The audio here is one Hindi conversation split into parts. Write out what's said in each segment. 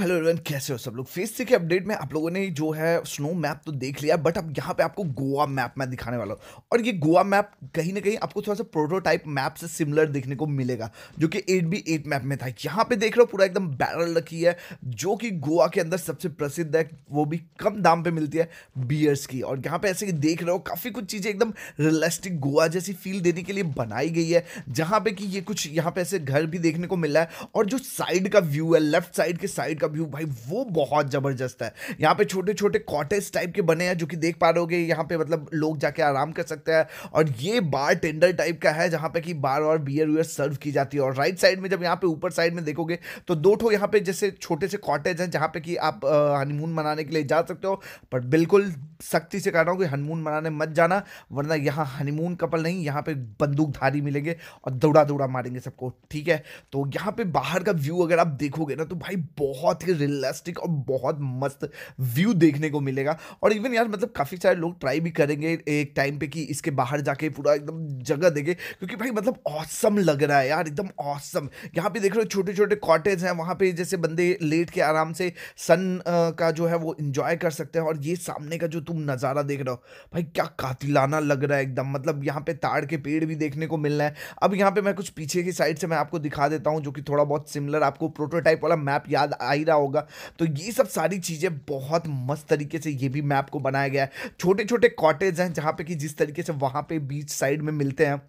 हेलो एवरीवन कैसे हो सब लोग फेस थ्री के अपडेट में आप लोगों ने जो है स्नो मैप तो देख लिया बट अब यहाँ पे आपको गोवा मैप मैं दिखाने वाला हूँ और ये गोवा मैप कहीं ना कहीं आपको थोड़ा सा प्रोटोटाइप मैप से सिमिलर देखने को मिलेगा जो कि एट बी एट मैप में था यहाँ पे देख रहे हो पूरा एकदम बैरल रखी है जो कि गोवा के अंदर सबसे प्रसिद्ध है वो भी कम दाम पर मिलती है बियर्स की और यहाँ पर ऐसे देख रहे हो काफ़ी कुछ चीज़ें एकदम रियलिस्टिक गोवा जैसी फील देने के लिए बनाई गई है जहाँ पे कि ये कुछ यहाँ पे ऐसे घर भी देखने को मिल रहा है और जो साइड का व्यू है लेफ्ट साइड के साइड का का व्यू भाई वो बहुत ज़बरदस्त है यहाँ पे छोटे छोटे कॉटेज टाइप के बने हैं जो कि देख पा रहे हो यहाँ पे मतलब लोग जाके आराम कर सकते हैं और ये बार टेंडर टाइप का है जहाँ पे कि बार और बियर वियर सर्व की जाती है और राइट साइड में जब यहाँ पे ऊपर साइड में देखोगे तो दो ठो यहाँ पे जैसे छोटे से कॉटेज हैं जहाँ पे कि आप हनीमून मनाने के लिए जा सकते हो पर बिल्कुल सख्ती से कह रहा हूँ कि हनीमून मनाने मत जाना वरना यहाँ हनीमून कपल नहीं यहाँ पे बंदूकधारी मिलेंगे और दौड़ा दौड़ा मारेंगे सबको ठीक है तो यहाँ पे बाहर का व्यू अगर आप देखोगे ना तो भाई बहुत बहुत ही रियलिस्टिक और बहुत मस्त व्यू देखने को मिलेगा और इवन यार मतलब काफ़ी सारे लोग ट्राई भी करेंगे एक टाइम पे कि इसके बाहर जाके पूरा एकदम जगह देखे क्योंकि भाई मतलब औसम लग रहा है यार एकदम औसम यहाँ पे देख रहे हो छोटे छोटे कॉटेज हैं वहाँ पे जैसे बंदे लेट के आराम से सन का जो है वो इंजॉय कर सकते हैं और ये सामने का जो तुम नज़ारा देख रहे हो भाई क्या कातिलाना लग रहा है एकदम मतलब यहाँ पे ताड़ के पेड़ भी देखने को मिल रहे हैं अब यहाँ पे मैं कुछ पीछे की साइड से मैं आपको दिखा देता हूँ जो कि थोड़ा बहुत सिमिलर आपको प्रोटोटाइप वाला मैप याद आ ही रहा होगा तो ये सब सारी चीज़ें बहुत मस्त तरीके से ये भी मैप को बनाया गया है छोटे छोटे कॉटेज हैं जहाँ पे कि जिस तरीके से वहाँ पे बीच साइड में मिलते हैं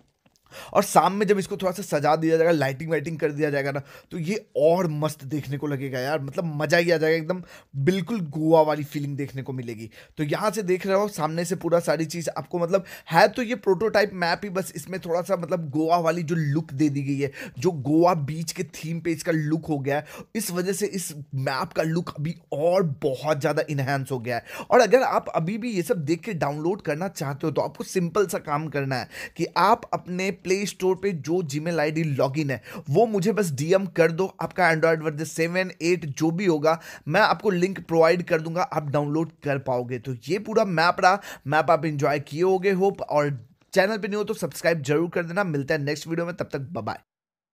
और शाम में जब इसको थोड़ा सा सजा दिया जाएगा लाइटिंग वाइटिंग कर दिया जाएगा ना तो ये और मस्त देखने को लगेगा यार मतलब मज़ा ही आ जाएगा एकदम बिल्कुल गोवा वाली फीलिंग देखने को मिलेगी तो यहाँ से देख रहे हो सामने से पूरा सारी चीज़ आपको मतलब है तो ये प्रोटोटाइप मैप ही बस इसमें थोड़ा सा मतलब गोवा वाली जो लुक दे दी गई है जो गोवा बीच के थीम पे इसका लुक हो गया है इस वजह से इस मैप का लुक अभी और बहुत ज़्यादा इन्हेंस हो गया है और अगर आप अभी भी ये सब देख के डाउनलोड करना चाहते हो तो आपको सिंपल सा काम करना है कि आप अपने प्ले स्टोर पे जो जी मेल आई है वो मुझे बस डीएम कर दो आपका एंड्रॉयड वर्जन सेवन एट जो भी होगा मैं आपको लिंक प्रोवाइड कर दूंगा आप डाउनलोड कर पाओगे तो ये पूरा मैप रहा मैप आप इंजॉय किए होगे होप और चैनल पे नहीं हो तो सब्सक्राइब जरूर कर देना मिलता है नेक्स्ट वीडियो में तब तक बाय